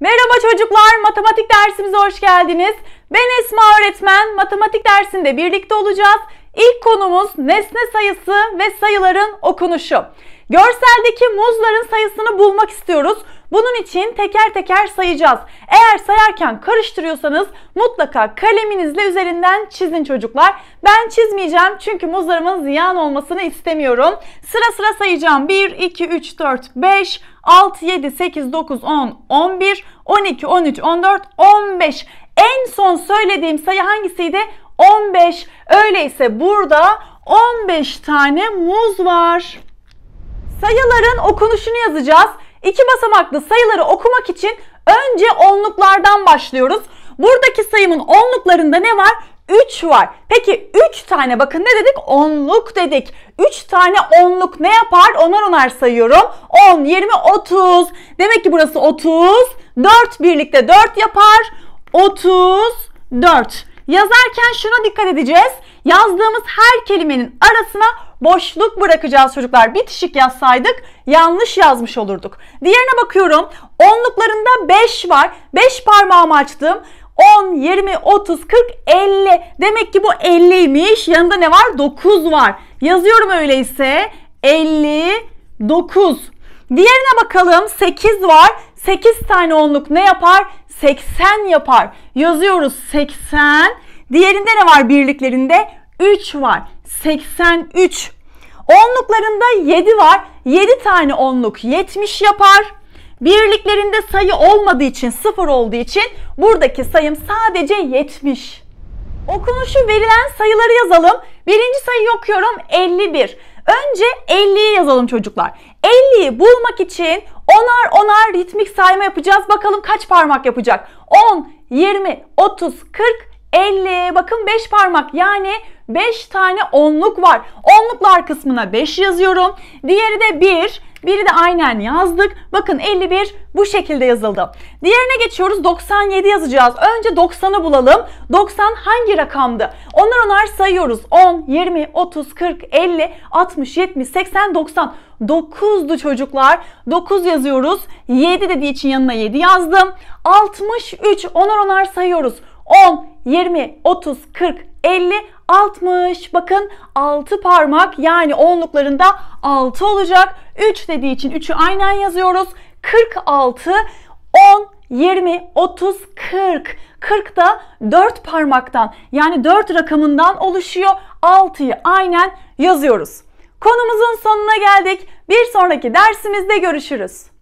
Merhaba çocuklar, matematik dersimize hoş geldiniz. Ben Esma öğretmen, matematik dersinde birlikte olacağız. İlk konumuz nesne sayısı ve sayıların okunuşu. Görseldeki muzların sayısını bulmak istiyoruz. Bunun için teker teker sayacağız. Eğer sayarken karıştırıyorsanız mutlaka kaleminizle üzerinden çizin çocuklar. Ben çizmeyeceğim çünkü muzlarımın ziyan olmasını istemiyorum. Sıra sıra sayacağım. 1, 2, 3, 4, 5, 6, 7, 8, 9, 10, 11, 12, 13, 14, 15. En son söylediğim sayı hangisiydi? 15. Öyleyse burada 15 tane muz var sayıların okunuşunu yazacağız. İki basamaklı sayıları okumak için önce onluklardan başlıyoruz. Buradaki sayımın onluklarında ne var? 3 var. Peki 3 tane bakın ne dedik? Onluk dedik. 3 tane onluk ne yapar? Onar onar sayıyorum. 10, 20, 30. Demek ki burası 30. 4 birlikte 4 yapar. 34. Yazarken şuna dikkat edeceğiz. Yazdığımız her kelimenin arasına boşluk bırakacağız çocuklar. Bitişik yazsaydık yanlış yazmış olurduk. Diğerine bakıyorum. Onluklarında 5 var. 5 parmağımı açtım. 10, 20, 30, 40, 50. Demek ki bu 50'ymiş. Yanında ne var? 9 var. Yazıyorum öyleyse. 59. Diğerine bakalım. 8 var. 8 tane onluk ne yapar? 80 yapar. Yazıyoruz 80. Diğerinde ne var birliklerinde? 3 var. 83. Onluklarında 7 var. 7 tane onluk 70 yapar. Birliklerinde sayı olmadığı için sıfır olduğu için buradaki sayım sadece 70. Okunuşu verilen sayıları yazalım. Birinci sayıyı okuyorum 51. Önce 50'yi yazalım çocuklar. 50'yi bulmak için onar onar ritmik sayma yapacağız. Bakalım kaç parmak yapacak? 10, 20, 30, 40, 50. Bakın 5 parmak yani 5 tane onluk var. Onluklar kısmına 5 yazıyorum. Diğeri de 1. Biri de aynen yazdık. Bakın 51 bu şekilde yazıldı. Diğerine geçiyoruz. 97 yazacağız. Önce 90'ı bulalım. 90 hangi rakamdı? Onlar onlar sayıyoruz. 10, 20, 30, 40, 50, 60, 70, 80, 90. 9'du çocuklar. 9 yazıyoruz. 7 dediği için yanına 7 yazdım. 63 onar onar sayıyoruz. 10, 20, 30, 40, 50, 60. Bakın 6 parmak yani onluklarında 6 olacak. 3 dediği için 3'ü aynen yazıyoruz. 46, 10, 20, 30, 40. 40 da 4 parmaktan yani 4 rakamından oluşuyor. 6'yı aynen yazıyoruz. Konumuzun sonuna geldik. Bir sonraki dersimizde görüşürüz.